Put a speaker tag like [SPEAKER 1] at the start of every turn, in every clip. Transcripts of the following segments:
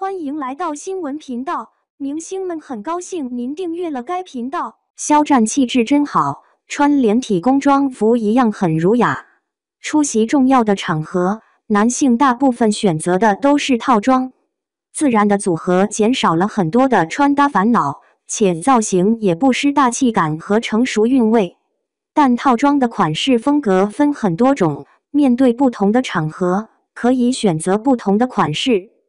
[SPEAKER 1] 欢迎来到新闻频道。明星们很高兴您订阅了该频道。肖战气质真好，穿连体工装服一样很儒雅。出席重要的场合，男性大部分选择的都是套装，自然的组合减少了很多的穿搭烦恼，且造型也不失大气感和成熟韵味。但套装的款式风格分很多种，面对不同的场合，可以选择不同的款式。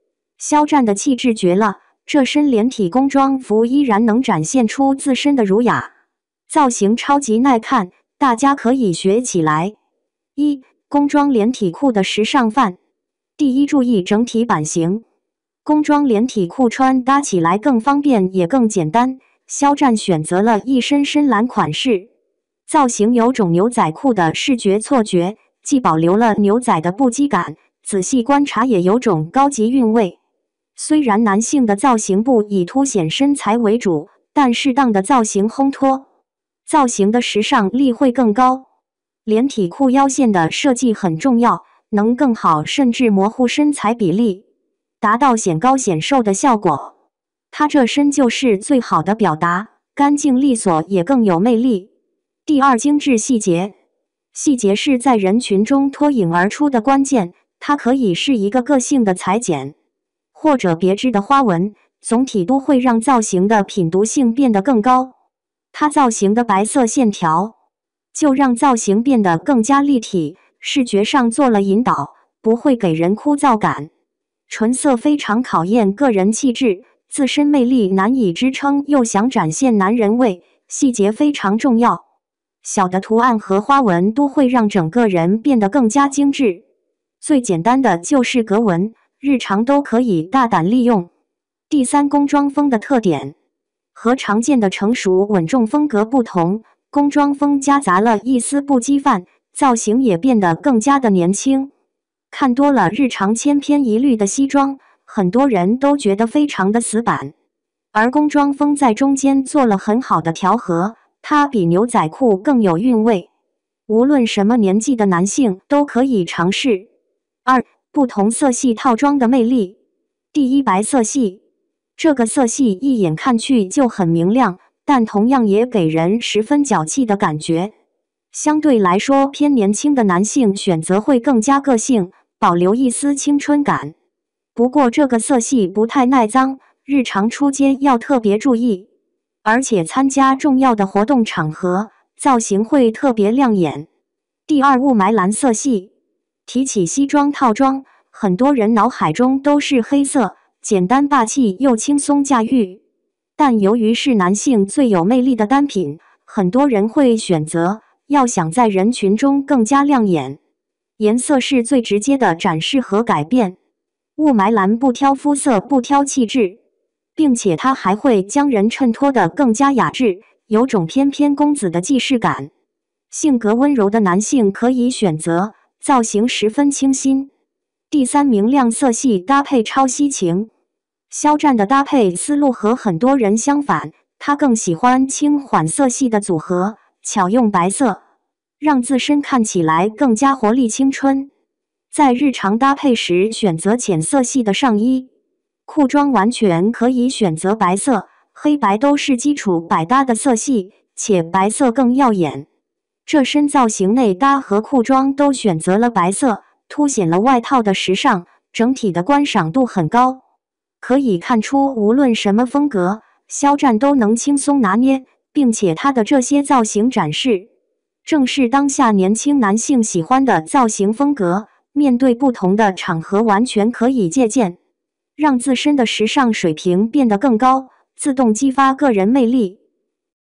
[SPEAKER 1] 肖战的气质绝了，这身连体工装服依然能展现出自身的儒雅，造型超级耐看，大家可以学起来。一工装连体裤的时尚范，第一注意整体版型。工装连体裤穿搭起来更方便，也更简单。肖战选择了一身深蓝款式，造型有种牛仔裤的视觉错觉，既保留了牛仔的不羁感，仔细观察也有种高级韵味。虽然男性的造型不以凸显身材为主，但适当的造型烘托，造型的时尚力会更高。连体裤腰线的设计很重要，能更好甚至模糊身材比例，达到显高显瘦的效果。他这身就是最好的表达，干净利索，也更有魅力。第二，精致细节，细节是在人群中脱颖而出的关键，它可以是一个个性的裁剪。或者别致的花纹，总体都会让造型的品读性变得更高。它造型的白色线条，就让造型变得更加立体，视觉上做了引导，不会给人枯燥感。唇色非常考验个人气质、自身魅力，难以支撑又想展现男人味，细节非常重要。小的图案和花纹都会让整个人变得更加精致。最简单的就是格纹。日常都可以大胆利用。第三，工装风的特点和常见的成熟稳重风格不同，工装风夹杂了一丝不羁范，造型也变得更加的年轻。看多了日常千篇一律的西装，很多人都觉得非常的死板，而工装风在中间做了很好的调和，它比牛仔裤更有韵味。无论什么年纪的男性都可以尝试。二。不同色系套装的魅力。第一，白色系，这个色系一眼看去就很明亮，但同样也给人十分脚气的感觉。相对来说，偏年轻的男性选择会更加个性，保留一丝青春感。不过，这个色系不太耐脏，日常出街要特别注意。而且，参加重要的活动场合，造型会特别亮眼。第二，雾霾蓝色系。提起西装套装，很多人脑海中都是黑色，简单霸气又轻松驾驭。但由于是男性最有魅力的单品，很多人会选择。要想在人群中更加亮眼，颜色是最直接的展示和改变。雾霾蓝不挑肤色，不挑气质，并且它还会将人衬托得更加雅致，有种翩翩公子的既视感。性格温柔的男性可以选择。造型十分清新。第三名亮色系搭配超吸睛。肖战的搭配思路和很多人相反，他更喜欢轻缓色系的组合，巧用白色，让自身看起来更加活力青春。在日常搭配时，选择浅色系的上衣、裤装，完全可以选择白色。黑白都是基础百搭的色系，且白色更耀眼。这身造型内搭和裤装都选择了白色，凸显了外套的时尚，整体的观赏度很高。可以看出，无论什么风格，肖战都能轻松拿捏，并且他的这些造型展示，正是当下年轻男性喜欢的造型风格。面对不同的场合，完全可以借鉴，让自身的时尚水平变得更高，自动激发个人魅力。